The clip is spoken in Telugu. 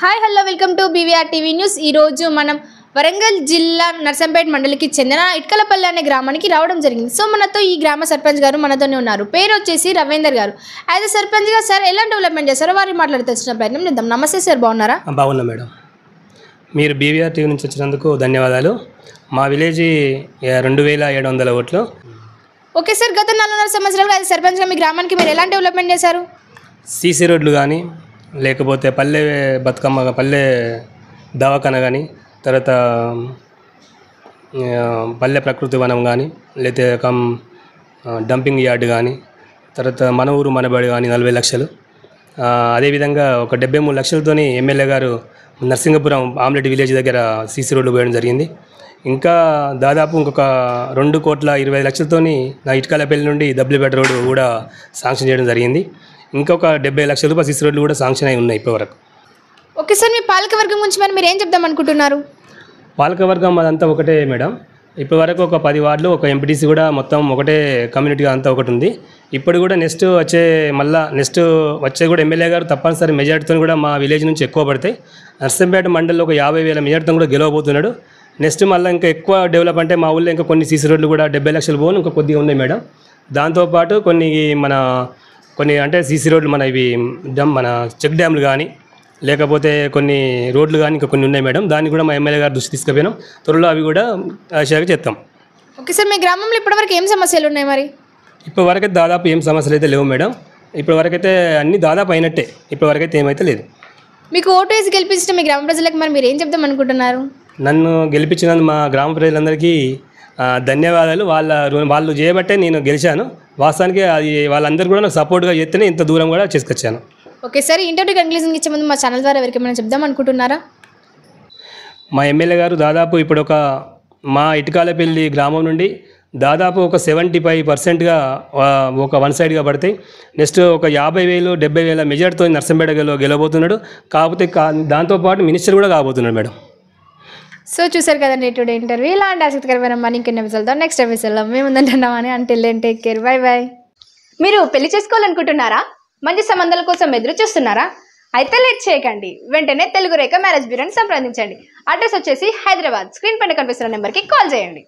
hi hello welcome to BVR TV news ఈరోజు మనం వరంగల్ జిల్లా నర్సంపేట మండలికి చెందిన ఇట్కలపల్లి అనే గ్రామానికి రావడం జరిగింది సో మనతో ఈ గ్రామ సర్పంచ్ గారు మనతోనే ఉన్నారు పేరు వచ్చేసి రవీందర్ గారు యాజ్ అ సర్పంచ్గా సార్ ఎలా డెవలప్మెంట్ చేస్తారో వారిని మాట్లాడుతూ ప్రయత్నం చేద్దాం నమస్తే సార్ బాగున్నారా బాగున్నా మేడం మీరు బీవీఆర్ టీవీ నుంచి వచ్చినందుకు ధన్యవాదాలు మా విలేజ్ రెండు వేల ఏడు వందల ఓట్లు ఓకే సార్ గత నాలుగున్నర సంవత్సరాలుగా యాజ్ సర్పంచ్గా మీ గ్రామానికి మీరు ఎలా డెవలప్మెంట్ చేశారు సీసీ రోడ్లు కానీ లేకపోతే పల్లె బతుకమ్మ పల్లె దవాఖాన కానీ తర్వాత పల్లె ప్రకృతి వనం కానీ లేకపోతే కం డంపింగ్ యార్డ్ కానీ తర్వాత మన ఊరు మనబడి కానీ నలభై లక్షలు అదేవిధంగా ఒక డెబ్బై మూడు లక్షలతోని ఎమ్మెల్యే గారు నర్సింగపురం ఆమ్లెట్ విలేజ్ దగ్గర సీసీ రోడ్డు పోయడం జరిగింది ఇంకా దాదాపు ఇంకొక రెండు కోట్ల ఇరవై లక్షలతోని నా ఇటుకలపల్లి నుండి దబ్బులపేట రోడ్డు కూడా శాంక్షన్ చేయడం జరిగింది ఇంకొక డెబ్బై లక్షల రూపాయలు సిసి రోడ్లు కూడా శాంక్షన్ అయి ఉన్నాయి ఇప్పటివరకు ఓకే సార్ మీ పాలక వర్గం గురించి మరి మీరు ఏం చెప్దాం అనుకుంటున్నారు పాలక వర్గం అదంతా ఒకటే మేడం ఇప్పటివరకు ఒక పది వార్డులు ఒక ఎంపీటీసీ కూడా మొత్తం ఒకటే కమ్యూనిటీగా అంతా ఒకటి ఉంది ఇప్పుడు కూడా నెక్స్ట్ వచ్చే మళ్ళా నెక్స్ట్ వచ్చే కూడా ఎమ్మెల్యే గారు తప్పనిసరి మెజార్టీతో కూడా మా విలేజ్ నుంచి ఎక్కువ పడతాయి నర్సంపేట మండలిలో ఒక యాభై వేల మెజార్టీతో కూడా గెలవబోతున్నాడు నెక్స్ట్ మళ్ళీ ఇంకా ఎక్కువ డెవలప్ అంటే మా ఊళ్ళో ఇంకా కొన్ని సీసీ రోడ్లు కూడా డెబ్బై లక్షలు పోను ఇంకా కొద్దిగా ఉన్నాయి మేడం దాంతోపాటు కొన్ని మన కొన్ని అంటే సీసీ రోడ్లు మన ఇవి డమ్ మన చెక్ డ్యామ్లు కానీ లేకపోతే కొన్ని రోడ్లు కానీ ఇంకా కొన్ని ఉన్నాయి మేడం దాన్ని కూడా మా ఎమ్మెల్యే గారు దృష్టి తీసుకుపోయినాం త్వరలో అవి కూడా షేర్ చేస్తాం ఓకే సార్ మీ గ్రామంలో ఇప్పటివరకు ఏం సమస్యలు ఉన్నాయి మరి ఇప్పటివరకు దాదాపు ఏం సమస్యలు అయితే లేవు మేడం ఇప్పటివరకైతే అన్ని దాదాపు అయినట్టే ఇప్పటివరకైతే ఏమైతే లేదు మీకు ఓటు వేసి గెలిపించిన మీ గ్రామ ప్రజలకు మరి మీరు ఏం చెప్తాం అనుకుంటున్నారు నన్ను గెలిపించినందు మా గ్రామ ప్రజలందరికీ ధన్యవాదాలు వాళ్ళ వాళ్ళు చేయబట్టే నేను గెలిచాను వాస్తవానికి అది వాళ్ళందరూ కూడా నాకు సపోర్ట్గా చేస్తేనే ఇంత దూరం కూడా చేసుకొచ్చాను ఓకే సార్ ఇంటర్వ్యూ కన్క్లూజన్ ఇచ్చే ముందు మా ఛానల్ ద్వారా ఏమైనా చెప్దాం అనుకుంటున్నారా మా ఎమ్మెల్యే గారు దాదాపు ఇప్పుడు ఒక మా ఇటుకాలపల్లి గ్రామం నుండి దాదాపు ఒక సెవెంటీ ఫైవ్ పర్సెంట్గా ఒక వన్ సైడ్గా పడతాయి నెక్స్ట్ ఒక యాభై వేలు డెబ్బై వేల మెజార్టీతో నర్సంపేట గెలవబోతున్నాడు కాకపోతే కా దాంతోపాటు మినిస్టర్ కూడా కాబోతున్నాడు మేడం సో చూసారు కదండి టుడే ఇంటర్వ్యూ ఇలాంటి ఆసక్తికరమైన మనీ ఇంకెన్న విజల్తో నెక్స్ట్ ఎపిసోడ్లో మేము ఉందంటున్నామని అంటే టేక్ కేర్ బై బాయ్ మీరు పెళ్లి చేసుకోవాలనుకుంటున్నారా మంచి సంబంధాల కోసం ఎదురు చూస్తున్నారా అయితే లేట్ చేయకండి వెంటనే తెలుగు రేఖ మ్యారేజ్ బ్యూరోని సంప్రదించండి అడ్రస్ వచ్చేసి హైదరాబాద్ స్క్రీన్ పైన కనిపిస్తున్న నెంబర్కి కాల్ చేయండి